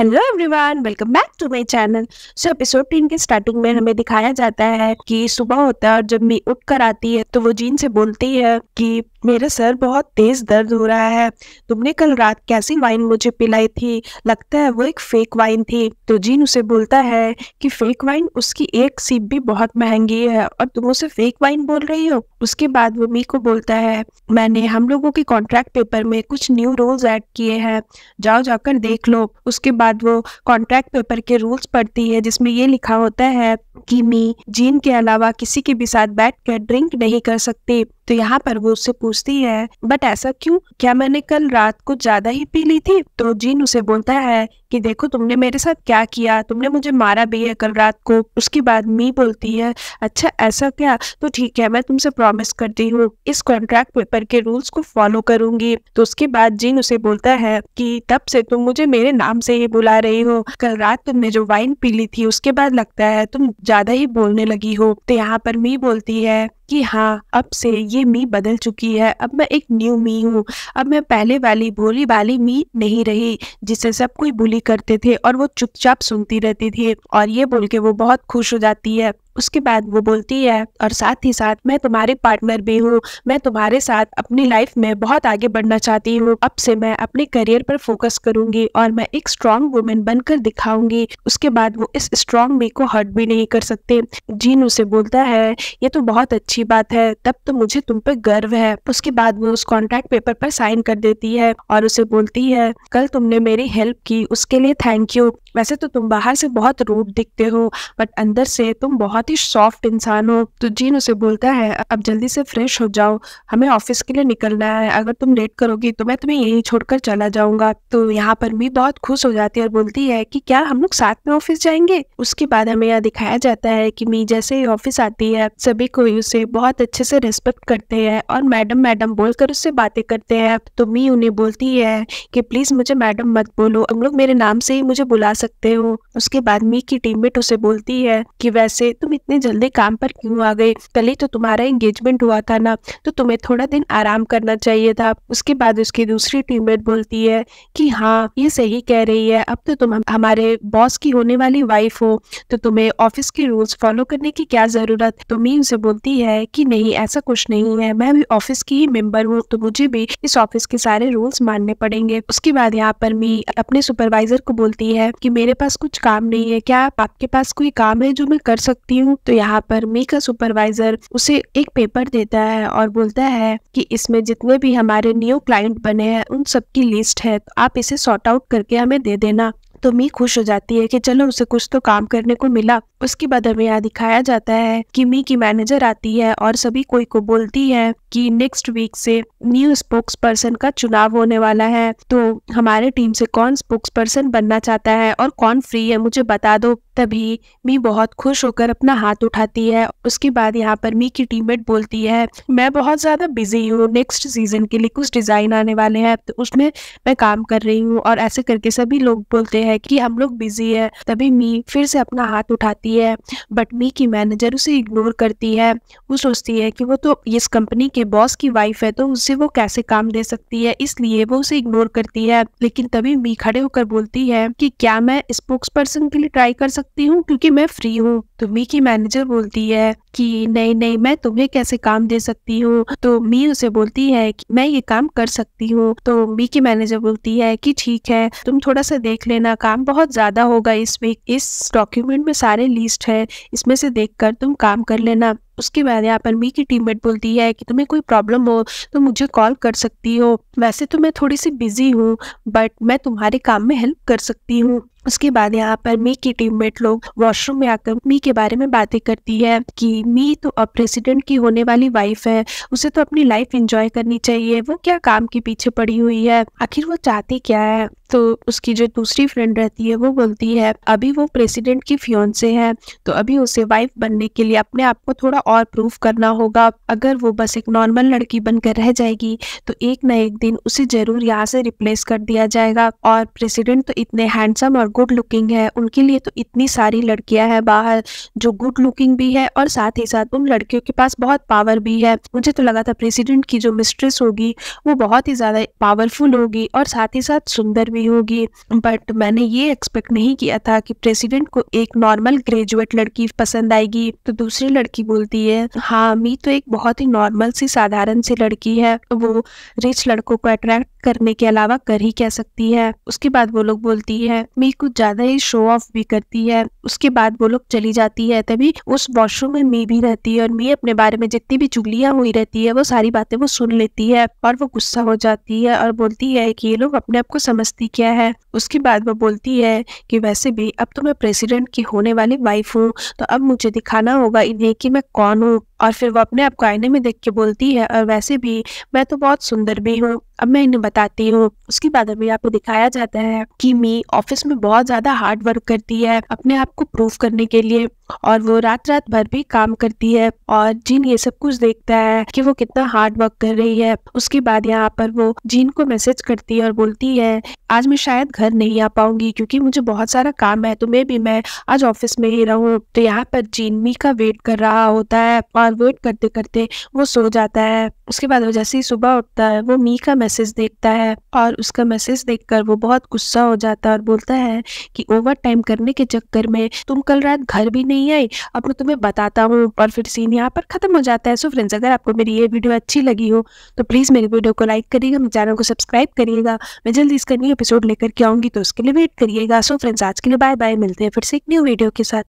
hello everyone welcome back to my channel so episode टीन के starting में हमें दिखाया जाता है कि सुबह होता है और जब मी उठ कर आती है तो वो जीन से बोलती है कि मेरा सर बहुत तेज दर्द हो रहा है तुमने कल रात कैसी वाइन मुझे पिलाई थी लगता है वो एक फेक वाइन थी तो जीन उसे बोलता है कि फेक वाइन उसकी एक सीप भी बहुत महंगी है और तुम उसे फेक वाइन बोल रही हो उसके बाद वो मी को बोलता है मैंने हम लोगों के कॉन्ट्रैक्ट पेपर में कुछ न्यू रूल्स एड किए हैं जाओ जाकर देख लो उसके बाद बाद वो कॉन्ट्रैक्ट पेपर के रूल्स पढ़ती है जिसमें ये लिखा होता है कि मी जीन के अलावा किसी के भी साथ बैठ कर ड्रिंक नहीं कर सकती तो यहाँ पर वो उससे पूछती है बट ऐसा क्यों क्या मैंने कल रात को ज्यादा ही पी ली थी तो जीन उसे बोलता है कि देखो तुमने मेरे साथ क्या किया तुमने मुझे मारा भी है कल रात को उसके बाद मी बोलती है अच्छा ऐसा क्या तो ठीक है मैं तुमसे प्रॉमिस करती हूँ इस कॉन्ट्रैक्ट पेपर के रूल्स को फॉलो करूंगी तो उसके बाद जीन उसे बोलता है कि तब से तुम मुझे मेरे नाम से ही बुला रही हो कल रात तुमने जो वाइन पी ली थी उसके बाद लगता है तुम ज्यादा ही बोलने लगी हो तो यहाँ पर मी बोलती है कि हाँ अब से ये मी बदल चुकी है अब मैं एक न्यू मी हूँ अब मैं पहले वाली भोली वाली मी नहीं रही जिसे सब कोई बुली करते थे और वो चुपचाप सुनती रहती थी और ये बोल के वो बहुत खुश हो जाती है उसके बाद वो बोलती है और साथ ही साथ मैं तुम्हारे पार्टनर भी हूँ मैं तुम्हारे साथ अपनी लाइफ में बहुत आगे बढ़ना चाहती हूँ अब से मैं अपने करियर पर फोकस करूंगी और मैं एक स्ट्रांग वुमेन बनकर दिखाऊंगी उसके बाद वो इस स्ट्रांग मी को हर्ट भी नहीं कर सकते जीन उसे बोलता है ये तो बहुत अच्छी बात है तब तो मुझे तुम पे गर्व है उसके बाद वो उस कॉन्ट्रैक्ट पेपर पर साइन कर देती है और उसे बोलती है कल तुमने मेरी हेल्प की उसके लिए थैंक यू वैसे तो तुम बाहर से बहुत रूट दिखते हो बट अंदर से तुम बहुत ही सॉफ्ट इंसान हो तो जीन उसे बोलता है अब जल्दी से फ्रेश हो जाओ हमें ऑफिस के लिए निकलना है अगर तुम लेट करोगी तो मैं तुम्हें यही छोड़कर चला जाऊंगा तो यहाँ पर मी बहुत खुश हो जाती है और बोलती है कि क्या हम लोग साथ में ऑफिस जाएंगे उसके बाद हमें यहाँ दिखाया जाता है कि मी जैसे ही ऑफिस आती है सभी कोई उसे बहुत अच्छे से रेस्पेक्ट करते हैं और मैडम मैडम बोलकर उससे बातें करते हैं तो मी उन्हें बोलती है कि प्लीज मुझे मैडम मत बोलो तुम लोग मेरे नाम से ही मुझे बुला सकते हो उसके बाद मी की टीममेट उसे बोलती है कि वैसे तुम तुम इतने जल्दी काम पर क्यों आ गए कल ही तो तुम्हारा एंगेजमेंट हुआ था ना तो तुम्हें थोड़ा दिन आराम करना चाहिए था उसके बाद उसकी दूसरी टीममेट बोलती है कि हाँ ये सही कह रही है अब तो तुम हमारे बॉस की होने वाली वाइफ हो तो तुम्हें ऑफिस के रूल्स फॉलो करने की क्या जरूरत तो मी उसे बोलती है कि नहीं ऐसा कुछ नहीं है मैं भी ऑफिस की ही मेम्बर हूँ तो मुझे भी इस ऑफिस के सारे रूल्स मानने पड़ेंगे उसके बाद यहाँ पर मी अपने सुपरवाइजर को बोलती है कि मेरे पास कुछ काम नहीं है क्या आपके पास कोई काम है जो मैं कर सकती हूँ तो यहाँ पर मी का सुपरवाइजर उसे एक पेपर देता है और बोलता है कि इसमें जितने भी हमारे न्यू क्लाइंट बने हैं उन सबकी लिस्ट है तो आप इसे सॉर्ट आउट करके हमें दे देना तो मी खुश हो जाती है कि चलो उसे कुछ तो काम करने को मिला उसके बाद हमें यहाँ दिखाया जाता है कि मी की मैनेजर आती है और सभी कोई को बोलती है कि नेक्स्ट वीक से न्यू स्पोक्स पर्सन का चुनाव होने वाला है तो हमारे टीम से कौन स्पोक्स पर्सन बनना चाहता है और कौन फ्री है मुझे बता दो तभी मी बहुत खुश होकर अपना हाथ उठाती है उसके बाद यहाँ पर मी की टीममेट बोलती है मैं बहुत ज्यादा बिजी हूँ नेक्स्ट सीजन के लिए कुछ डिजाइन आने वाले हैं तो उसमें मैं काम कर रही हूँ और ऐसे करके सभी लोग बोलते हैं है कि हम लोग बिजी है तभी मी फिर से अपना हाथ उठाती है बट मी की मैनेजर उसे इग्नोर करती है वो सोचती है कि वो तो इस कंपनी के बॉस की वाइफ है तो उससे वो कैसे काम दे सकती है इसलिए वो उसे इग्नोर करती है लेकिन तभी मी खड़े होकर बोलती है कि क्या मैं स्पोक्स पर्सन के लिए ट्राई कर सकती हूँ क्योंकि मैं फ्री हूँ तो मी की मैनेजर बोलती है कि नहीं नहीं मैं तुम्हें कैसे काम दे सकती हूँ तो मी उसे बोलती है कि मैं ये काम कर सकती हूँ तो मी की मैनेजर बोलती है कि ठीक है तुम थोड़ा सा देख लेना काम बहुत ज़्यादा होगा इस वीक इस डॉक्यूमेंट में सारे लिस्ट है इसमें से देखकर तुम काम कर लेना उसके बाद यहाँ पर मी की टीममेट बोलती है कि तुम्हें कोई प्रॉब्लम हो तो मुझे कॉल कर सकती हो वैसे तो मैं थोड़ी सी बिजी हूँ बट मैं तुम्हारे काम में हेल्प कर सकती हूँ उसके बाद यहाँ पर मी की टीममेट लोग वॉशरूम में आकर मी के बारे में बातें करती है कि मी तो अब प्रेसिडेंट की होने वाली वाइफ है उसे तो अपनी लाइफ एंजॉय करनी चाहिए वो क्या काम के पीछे पड़ी हुई है आखिर वो चाहती क्या है तो उसकी जो दूसरी फ्रेंड रहती है वो बोलती है अभी वो प्रेसिडेंट की फ्योन से है तो अभी उसे वाइफ बनने के लिए अपने आप को थोड़ा और प्रूफ करना होगा अगर वो बस एक नॉर्मल लड़की बनकर रह जाएगी तो एक ना एक दिन उसे जरूर यहाँ से रिप्लेस कर दिया जाएगा और प्रेसिडेंट तो इतने हैंडसम और गुड लुकिंग है उनके लिए तो इतनी सारी लड़कियां हैं बाहर जो गुड लुकिंग भी है और साथ ही साथ उन लड़कियों के पास बहुत पावर भी है मुझे तो लगा था प्रेसिडेंट की जो मिस्ट्रेस होगी वो बहुत ही ज़्यादा पावरफुल होगी और साथ ही साथ सुंदर भी होगी बट मैंने ये एक्सपेक्ट नहीं किया था कि प्रेसिडेंट को एक नॉर्मल ग्रेजुएट लड़की पसंद आएगी तो दूसरी लड़की बोलती रही है हाँ मी तो एक बहुत ही नॉर्मल सी साधारण सी लड़की है वो रिच लड़कों को अट्रैक्ट करने के अलावा कर ही कह सकती है उसके बाद वो लोग बोलती है मी कुछ ज्यादा ही शो ऑफ भी करती है उसके बाद वो लोग चली जाती है तभी उस वॉशरूम में मी भी रहती है और मी अपने बारे में जितनी भी चुगलियां हुई रहती है वो सारी बातें वो सुन लेती है और वो गुस्सा हो जाती है और बोलती है कि ये लोग अपने आप को समझती क्या है उसके बाद वो बोलती है कि वैसे भी अब तो मैं प्रेसिडेंट की होने वाली वाइफ हूँ तो अब मुझे दिखाना होगा इन्हें कि मैं ಕಾನೂನು और फिर वो अपने आप को आईने में देख के बोलती है और वैसे भी मैं तो बहुत सुंदर भी हूँ अब मैं इन्हें बताती हूँ उसके बाद अभी आपको दिखाया जाता है कि मी ऑफिस में बहुत ज़्यादा हार्ड वर्क करती है अपने आप को प्रूव करने के लिए और वो रात रात भर भी काम करती है और जीन ये सब कुछ देखता है कि वो कितना हार्ड वर्क कर रही है उसके बाद यहाँ पर वो जीन को मैसेज करती है और बोलती है आज मैं शायद घर नहीं आ पाऊंगी क्योंकि मुझे बहुत सारा काम है तो मे भी मैं आज ऑफिस में ही रहूँ तो यहाँ पर जीन मी का वेट कर रहा होता है और और वेट करते करते वो सो जाता है उसके बाद वो जैसे ही सुबह उठता है वो मी का मैसेज देखता है और उसका मैसेज देखकर वो बहुत गुस्सा हो जाता है और बोलता है कि ओवर टाइम करने के चक्कर में तुम कल रात घर भी नहीं आई अब मैं तुम्हें बताता हूँ और फिर सीन यहाँ पर खत्म हो जाता है सो फ्रेंड्स अगर आपको मेरी ये वीडियो अच्छी लगी हो तो प्लीज़ मेरी वीडियो को लाइक करिएगा मेरे चैनल को सब्सक्राइब करिएगा मैं जल्दी इसका न्यू एपिसोड लेकर के आऊँगी तो उसके लिए वेट करिएगा सो फ्रेंड्स आज के लिए बाय बाय मिलते हैं फिर से एक न्यू वीडियो के साथ